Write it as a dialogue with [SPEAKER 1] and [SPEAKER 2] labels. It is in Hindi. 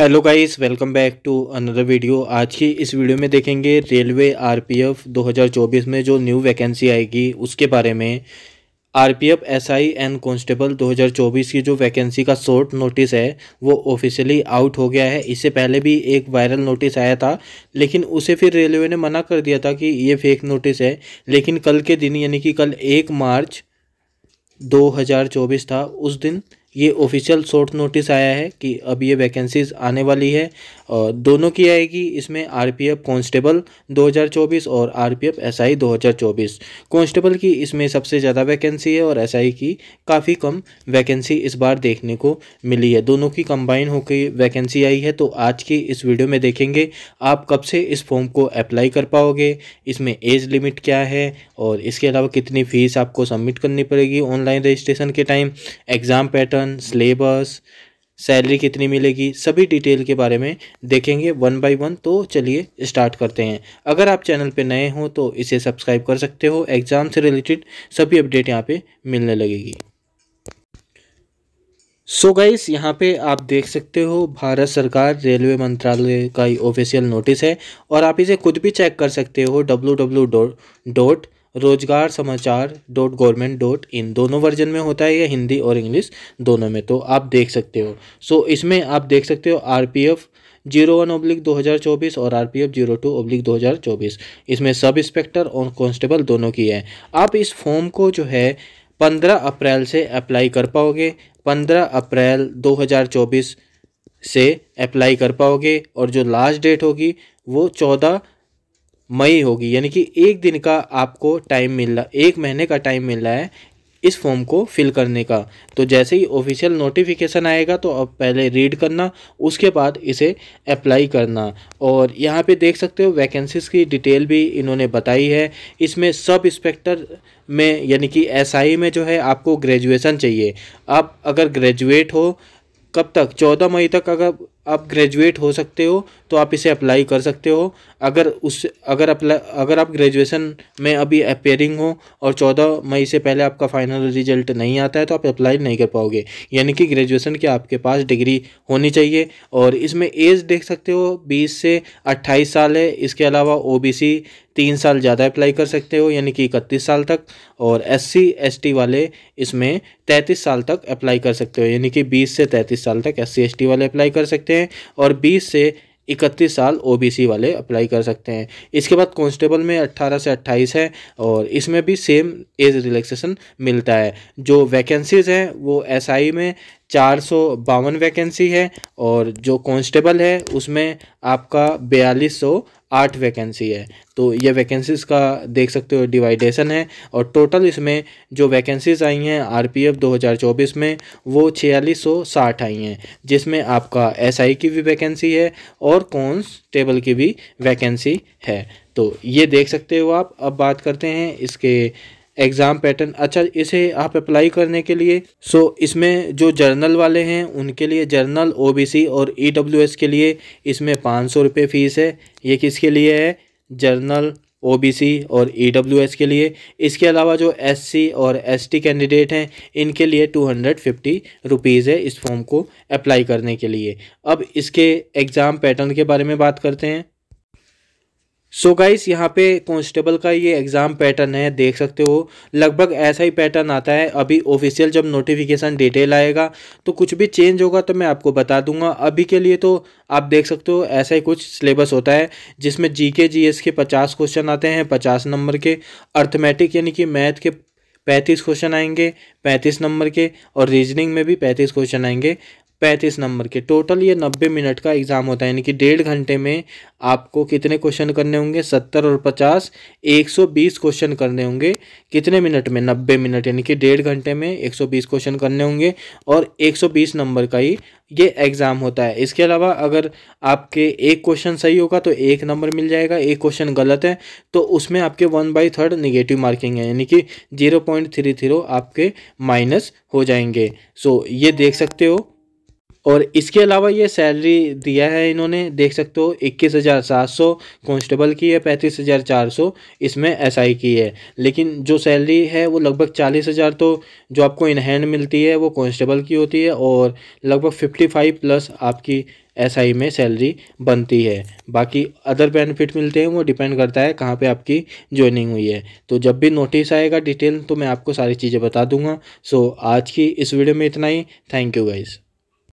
[SPEAKER 1] hello guys welcome back to another video आज की इस वीडियो में देखेंगे रेलवे आरपीएफ 2024 में जो न्यू वैकेंसी आएगी उसके बारे में आरपीएफ एसआई एंड कांस्टेबल 2024 की जो वैकेंसी का शॉर्ट नोटिस है वो ऑफिशियली आउट हो गया है इससे पहले भी एक वायरल नोटिस आया था लेकिन उसे फिर रेलवे ने मना कर दिया था कि ये फेक नोटिस है लेकिन कल के दिन यानी कि कल एक मार्च दो था उस दिन ये ऑफिशियल शॉर्ट नोटिस आया है कि अब ये वैकेंसीज आने वाली है दोनों की आएगी इसमें आरपीएफ कांस्टेबल 2024 और आरपीएफ एसआई 2024 कांस्टेबल की इसमें सबसे ज़्यादा वैकेंसी है और एसआई की काफ़ी कम वैकेंसी इस बार देखने को मिली है दोनों की कंबाइन होकर वैकेंसी आई है तो आज की इस वीडियो में देखेंगे आप कब से इस फॉर्म को अप्लाई कर पाओगे इसमें एज लिमिट क्या है और इसके अलावा कितनी फ़ीस आपको सबमिट करनी पड़ेगी ऑनलाइन रजिस्ट्रेशन के time exam pattern syllabus salary कितनी मिलेगी सभी डिटेल के बारे में देखेंगे वन बाय वन तो चलिए स्टार्ट करते हैं अगर आप चैनल पर नए हो तो इसे सब्सक्राइब कर सकते हो एग्ज़ाम से रिलेटेड सभी अपडेट यहाँ पर मिलने लगेगी सो so गाइस यहाँ पे आप देख सकते हो भारत सरकार रेलवे मंत्रालय का ऑफिशियल नोटिस है और आप इसे खुद भी चेक कर सकते हो डब्लू डब्लू डॉट रोजगार समाचार डॉट गवर्नमेंट डॉट इन दोनों वर्जन में होता है या हिंदी और इंग्लिश दोनों में तो आप देख सकते हो सो so, इसमें आप देख सकते हो R P F zero one oblique दो हज़ार चौबीस और R P F zero two oblique दो हज़ार चौबीस इसमें सब इंस्पेक्टर और कॉन्स्टेबल दोनों की है आप इस फॉर्म को जो है पंद्रह अप्रैल से अप्लाई कर पाओगे पंद्रह अप्रैल दो हज़ार चौबीस से अप्लाई कर पाओगे और जो लास्ट डेट होगी वो चौदह मई होगी यानी कि एक दिन का आपको टाइम मिल रहा एक महीने का टाइम मिल रहा है इस फॉर्म को फिल करने का तो जैसे ही ऑफिशियल नोटिफिकेशन आएगा तो अब पहले रीड करना उसके बाद इसे अप्लाई करना और यहाँ पे देख सकते हो वैकेंसीज़ की डिटेल भी इन्होंने बताई है इसमें सब इंस्पेक्टर में यानी कि एसआई में जो है आपको ग्रेजुएशन चाहिए आप अगर ग्रेजुएट हो कब तक चौदह मई तक अगर आप ग्रेजुएट हो सकते हो तो आप इसे अप्लाई कर सकते हो अगर उस अगर अप्लाई अगर आप ग्रेजुएशन में अभी अपेयरिंग हो और चौदह मई से पहले आपका फाइनल रिजल्ट नहीं आता है तो आप अप्लाई नहीं कर पाओगे यानी कि ग्रेजुएशन की आपके पास डिग्री होनी चाहिए और इसमें एज देख सकते हो बीस से अट्ठाईस साल है इसके अलावा ओ तीन साल ज़्यादा अप्लाई कर सकते हो यानी कि इकतीस साल तक और एस सी एस टी वाले इसमें तैंतीस साल तक अप्लाई कर सकते हो यानी कि बीस से तैंतीस साल तक एस सी एस टी वाले अप्लाई कर सकते हैं और बीस से इकतीस साल सी वाले अप्लाई कर सकते हैं इसके बाद कॉन्स्टेबल में अट्ठारह से अट्ठाईस है और इसमें भी सेम एज रिलैक्सेशन मिलता है जो वैकेंसीज़ हैं वो एस SI में चार सौ बावन वैकेंसी है और जो कॉन्स्टेबल है उसमें आपका बयालीस सौ आठ वैकेंसी है तो ये वैकेंसीज़ का देख सकते हो डिवाइडेशन है और टोटल इसमें जो वैकेंसीज़ आई हैं आरपीएफ 2024 में वो छियालीस आई हैं जिसमें आपका एसआई की भी वैकेंसी है और कॉन्स्टेबल की भी वैकेंसी है तो ये देख सकते हो आप अब बात करते हैं इसके एग्ज़ाम पैटर्न अच्छा इसे आप अप्लाई करने के लिए सो इसमें जो जर्नल वाले हैं उनके लिए जर्नल ओबीसी और ईडब्ल्यूएस e के लिए इसमें पाँच सौ रुपये फ़ीस है ये किसके लिए है जर्नल ओबीसी और ईडब्ल्यूएस e के लिए इसके अलावा जो एससी और एसटी कैंडिडेट हैं इनके लिए टू हंड्रेड फिफ्टी रुपीज़ है इस फॉर्म को अप्लाई करने के लिए अब इसके एग्ज़ाम पैटर्न के बारे में बात करते हैं सो so गाइस यहाँ पे कांस्टेबल का ये एग्ज़ाम पैटर्न है देख सकते हो लगभग ऐसा ही पैटर्न आता है अभी ऑफिशियल जब नोटिफिकेशन डिटेल आएगा तो कुछ भी चेंज होगा तो मैं आपको बता दूंगा अभी के लिए तो आप देख सकते हो ऐसा ही कुछ सिलेबस होता है जिसमें जी के जी एस के पचास क्वेश्चन आते हैं पचास नंबर के अर्थमेटिक यानी कि मैथ के पैंतीस क्वेश्चन आएंगे पैंतीस नंबर के और रीजनिंग में भी पैंतीस क्वेश्चन आएंगे पैंतीस नंबर के टोटल ये नब्बे मिनट का एग्ज़ाम होता है यानी कि डेढ़ घंटे में आपको कितने क्वेश्चन करने होंगे सत्तर और पचास एक सौ बीस क्वेश्चन करने होंगे कितने मिनट में नब्बे मिनट यानी कि डेढ़ घंटे में एक सौ बीस क्वेश्चन करने होंगे और एक सौ बीस नंबर का ही ये एग्ज़ाम होता है इसके अलावा अगर आपके एक क्वेश्चन सही होगा तो एक नंबर मिल जाएगा एक क्वेश्चन गलत है तो उसमें आपके one by third negative marking है यानी कि जीरो पॉइंट थ्री थ्री आपके माइनस हो जाएंगे सो ये देख सकते हो और इसके अलावा ये सैलरी दिया है इन्होंने देख सकते हो इक्कीस हज़ार सात सौ कॉन्स्टेबल की है पैंतीस हज़ार चार सौ इसमें एसआई की है लेकिन जो सैलरी है वो लगभग चालीस हज़ार तो जो आपको इन हैंड मिलती है वो कॉन्स्टेबल की होती है और लगभग फिफ्टी फाइव प्लस आपकी एसआई में सैलरी बनती है बाकी अदर बेनिफिट मिलते हैं वो डिपेंड करता है कहाँ पर आपकी ज्वाइनिंग हुई है तो जब भी नोटिस आएगा डिटेल तो मैं आपको सारी चीज़ें बता दूंगा सो आज की इस वीडियो में इतना ही थैंक यू गाइज़